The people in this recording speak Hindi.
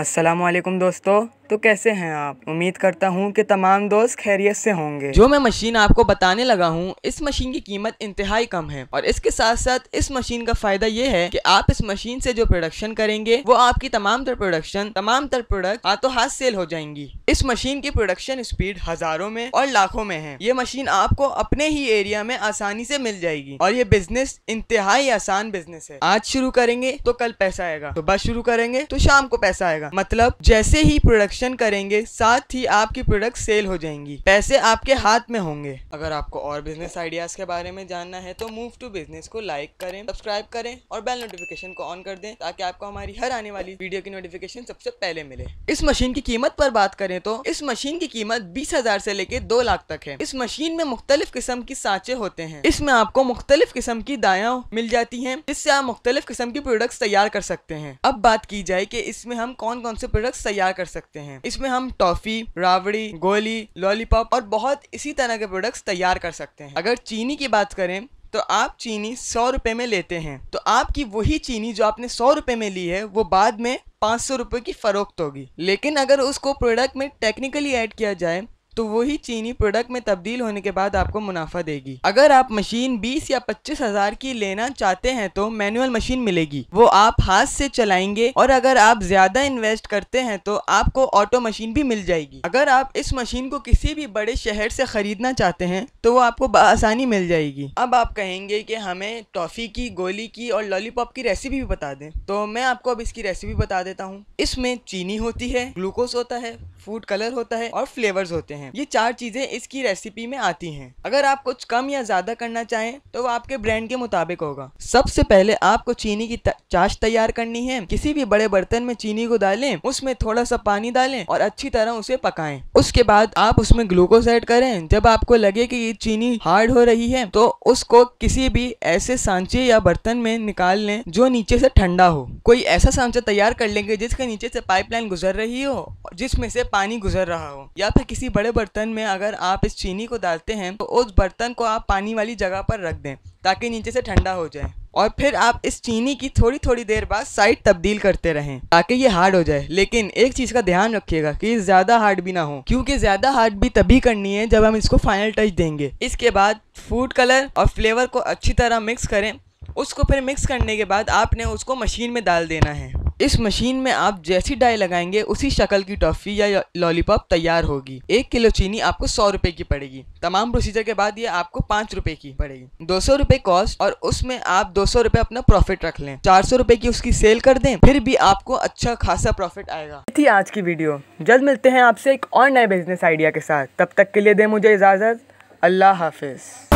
असलकुम दोस्तों तो कैसे हैं आप उम्मीद करता हूँ कि तमाम दोस्त खैरियत से होंगे जो मैं मशीन आपको बताने लगा हूँ इस मशीन की कीमत इंतहाई कम है और इसके साथ साथ इस मशीन का फायदा ये है कि आप इस मशीन से जो प्रोडक्शन करेंगे वो आपकी तमाम तर प्रोडक्शन तमाम तर प्रोडक्ट हाथों हाथ सेल हो जाएंगी इस मशीन की प्रोडक्शन स्पीड हजारों में और लाखों में है ये मशीन आपको अपने ही एरिया में आसानी से मिल जाएगी और ये बिजनेस इंतहाई आसान बिजनेस है आज शुरू करेंगे तो कल पैसा आएगा सुबह शुरू करेंगे तो शाम को पैसा आएगा मतलब जैसे ही प्रोडक्शन कलेक्शन करेंगे साथ ही आपकी प्रोडक्ट सेल हो जाएंगी पैसे आपके हाथ में होंगे अगर आपको और बिजनेस आइडियाज के बारे में जानना है तो मूव टू बिजनेस को लाइक करें सब्सक्राइब करें और बेल नोटिफिकेशन को ऑन कर दें ताकि आपको हमारी हर आने वाली वीडियो की नोटिफिकेशन सबसे पहले मिले इस मशीन की कीमत पर बात करें तो इस मशीन की कीमत बीस हजार ऐसी लेके दो लाख तक है इस मशीन में मुख्तलिफ किस्म की सांचे होते हैं इसमें आपको मुख्तलिफ किस्म की दाया मिल जाती है जिससे आप मुख्तलिफ किस्म की प्रोडक्ट्स तैयार कर सकते हैं अब बात की जाए की इसमें हम कौन कौन से प्रोडक्ट्स तैयार कर सकते हैं हैं इसमें हम टॉफी रावड़ी गोली लॉलीपॉप और बहुत इसी तरह के प्रोडक्ट्स तैयार कर सकते हैं अगर चीनी की बात करें तो आप चीनी सौ रुपये में लेते हैं तो आपकी वही चीनी जो आपने सौ रुपये में ली है वो बाद में पाँच सौ रुपये की फ़रोख्त होगी लेकिन अगर उसको प्रोडक्ट में टेक्निकली ऐड किया जाए तो वही चीनी प्रोडक्ट में तब्दील होने के बाद आपको मुनाफा देगी अगर आप मशीन बीस या पच्चीस हजार की लेना चाहते हैं तो मैनुअल मशीन मिलेगी वो आप हाथ से चलाएंगे और अगर आप ज्यादा इन्वेस्ट करते हैं तो आपको ऑटो मशीन भी मिल जाएगी अगर आप इस मशीन को किसी भी बड़े शहर से खरीदना चाहते हैं तो वो आपको आसानी मिल जाएगी अब आप कहेंगे की हमें टॉफी की गोली की और लॉलीपॉप की रेसिपी भी बता दें तो मैं आपको अब इसकी रेसिपी बता देता हूँ इसमें चीनी होती है ग्लूकोज होता है फूड कलर होता है और फ्लेवर होते हैं हैं ये चार चीजें इसकी रेसिपी में आती हैं अगर आप कुछ कम या ज्यादा करना चाहें तो वो आपके ब्रांड के मुताबिक होगा सबसे पहले आपको चीनी की चाश तैयार करनी है किसी भी बड़े बर्तन में चीनी को डालें उसमें थोड़ा सा पानी डालें और अच्छी तरह उसे पकाएं उसके बाद आप उसमें ग्लूकोज ऐड करें जब आपको लगे कि ये चीनी हार्ड हो रही है तो उसको किसी भी ऐसे सांचे या बर्तन में निकाल लें जो नीचे से ठंडा हो कोई ऐसा सांचा तैयार कर लेंगे जिसके नीचे से पाइपलाइन गुजर रही हो जिसमें से पानी गुजर रहा हो या फिर किसी बड़े बर्तन में अगर आप इस चीनी को डालते हैं तो उस बर्तन को आप पानी वाली जगह पर रख दें ताकि नीचे से ठंडा हो जाए और फिर आप इस चीनी की थोड़ी थोड़ी देर बाद साइड तब्दील करते रहें ताकि ये हार्ड हो जाए लेकिन एक चीज़ का ध्यान रखिएगा कि ज़्यादा हार्ड भी ना हो क्योंकि ज़्यादा हार्ड भी तभी करनी है जब हम इसको फाइनल टच देंगे इसके बाद फूड कलर और फ्लेवर को अच्छी तरह मिक्स करें उसको फिर मिक्स करने के बाद आपने उसको मशीन में डाल देना है इस मशीन में आप जैसी डाई लगाएंगे उसी शक्ल की टॉफ़ी या लॉलीपॉप तैयार होगी एक किलो चीनी आपको सौ रुपए की पड़ेगी तमाम प्रोसीजर के बाद ये आपको पाँच रूपए की पड़ेगी दो सौ रूपए कॉस्ट और उसमें आप दो सौ रूपए अपना प्रॉफिट रख लें चार सौ रूपए की उसकी सेल कर दें फिर भी आपको अच्छा खासा प्रॉफिट आएगा थी आज की वीडियो जल्द मिलते हैं आपसे एक और नए बिजनेस आइडिया के साथ तब तक के लिए दें मुझे इजाज़त अल्लाह हाफिज़